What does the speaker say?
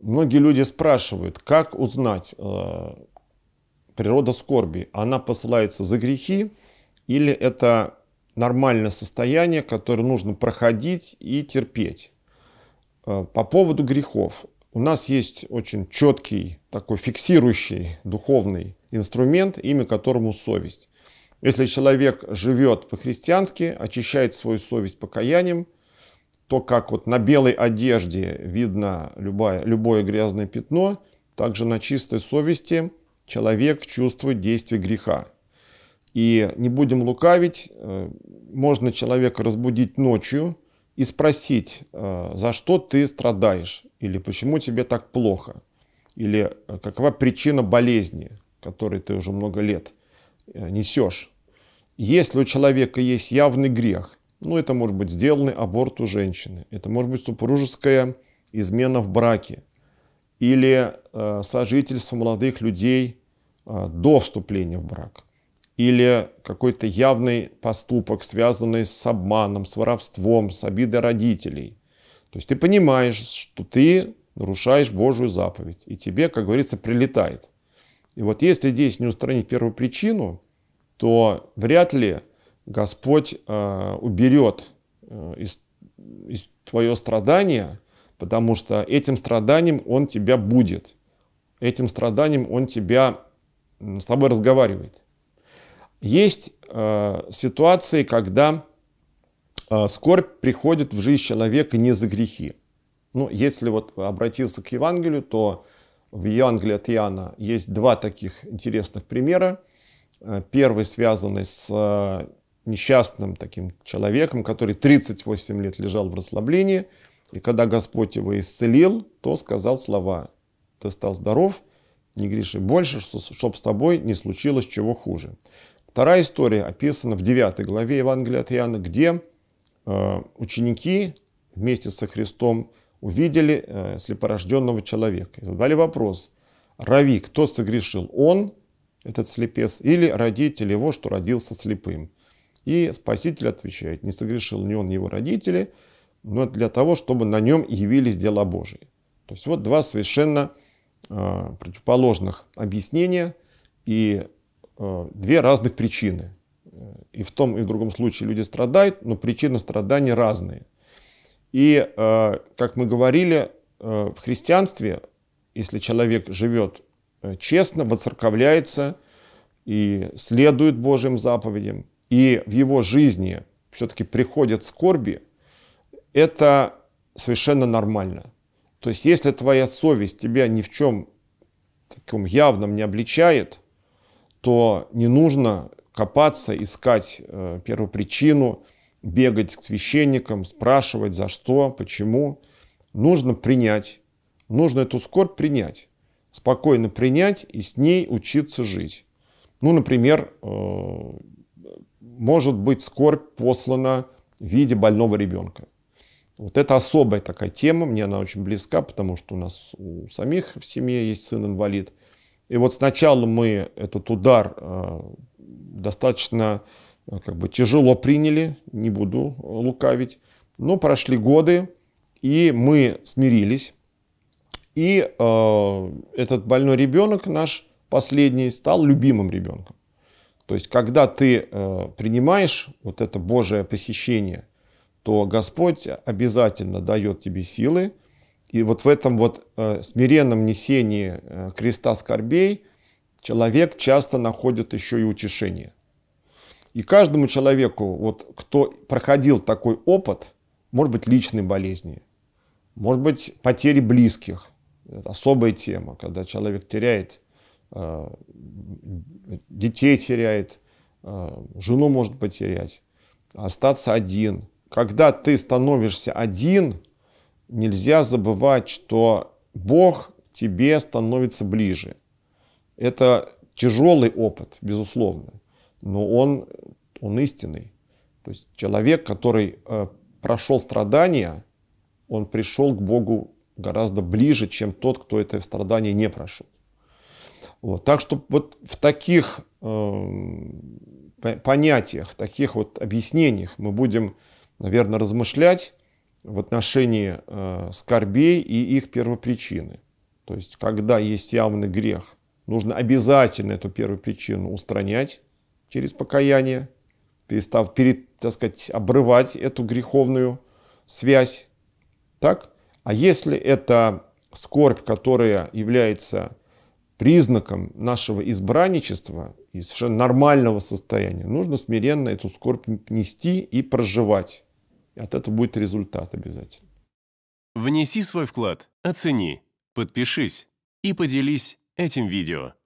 Многие люди спрашивают, как узнать э, природа скорби? Она посылается за грехи или это нормальное состояние, которое нужно проходить и терпеть? Э, по поводу грехов. У нас есть очень четкий, такой фиксирующий духовный инструмент, имя которому совесть. Если человек живет по-христиански, очищает свою совесть покаянием – то, как вот на белой одежде видно любое, любое грязное пятно, также на чистой совести человек чувствует действие греха. И не будем лукавить, э, можно человека разбудить ночью и спросить, э, за что ты страдаешь, или почему тебе так плохо, или э, какова причина болезни, которой ты уже много лет несешь. Если у человека есть явный грех, ну, это может быть сделанный аборт у женщины, это может быть супружеская измена в браке или э, сожительство молодых людей э, до вступления в брак или какой-то явный поступок, связанный с обманом, с воровством, с обидой родителей. То есть ты понимаешь, что ты нарушаешь Божью заповедь, и тебе, как говорится, прилетает. И вот если здесь не устранить первую причину, то вряд ли Господь э, уберет э, из, из твое страдание, потому что этим страданием Он тебя будет. Этим страданием Он тебя с тобой разговаривает. Есть э, ситуации, когда э, скорбь приходит в жизнь человека не за грехи. Ну, если вот обратиться к Евангелию, то в Евангелии от Иоанна есть два таких интересных примера. Э, первый связанный с э, несчастным таким человеком, который 38 лет лежал в расслаблении, и когда Господь его исцелил, то сказал слова «Ты стал здоров, не греши больше, чтобы с тобой не случилось чего хуже». Вторая история описана в 9 главе Евангелия от Иоанна, где э, ученики вместе со Христом увидели э, слепорожденного человека и задали вопрос «Рави, кто согрешил, он, этот слепец, или родители его, что родился слепым?» И Спаситель отвечает, не согрешил ни он, ни его родители, но для того, чтобы на нем явились дела Божии. То есть вот два совершенно э, противоположных объяснения и э, две разных причины. И в том и в другом случае люди страдают, но причины страданий разные. И, э, как мы говорили, э, в христианстве, если человек живет э, честно, воцерковляется и следует Божьим заповедям, и в его жизни все-таки приходят скорби, это совершенно нормально. То есть, если твоя совесть тебя ни в чем таком явном не обличает, то не нужно копаться, искать э, первопричину, бегать к священникам, спрашивать за что, почему. Нужно принять, нужно эту скорбь принять, спокойно принять и с ней учиться жить. Ну, например, э, может быть скорбь послана в виде больного ребенка. Вот это особая такая тема, мне она очень близка, потому что у нас у самих в семье есть сын-инвалид. И вот сначала мы этот удар э, достаточно э, как бы тяжело приняли, не буду лукавить, но прошли годы, и мы смирились. И э, этот больной ребенок наш последний стал любимым ребенком. То есть, когда ты э, принимаешь вот это Божие посещение, то Господь обязательно дает тебе силы. И вот в этом вот э, смиренном несении э, креста скорбей человек часто находит еще и утешение. И каждому человеку, вот, кто проходил такой опыт, может быть, личной болезни, может быть, потери близких, это особая тема, когда человек теряет Э, детей теряет, э, жену может потерять, остаться один. Когда ты становишься один, нельзя забывать, что Бог тебе становится ближе. Это тяжелый опыт, безусловно, но он, он истинный. То есть человек, который э, прошел страдания, он пришел к Богу гораздо ближе, чем тот, кто это страдание не прошел. Вот. Так что вот в таких э, понятиях, таких вот объяснениях мы будем, наверное, размышлять в отношении э, скорбей и их первопричины. То есть, когда есть явный грех, нужно обязательно эту первопричину устранять через покаяние, перестав, пере, так сказать, обрывать эту греховную связь. Так? А если это скорбь, которая является признаком нашего избранничества и совершенно нормального состояния нужно смиренно эту скорбь нести и проживать. И от этого будет результат обязательно. Внеси свой вклад, оцени, подпишись и поделись этим видео.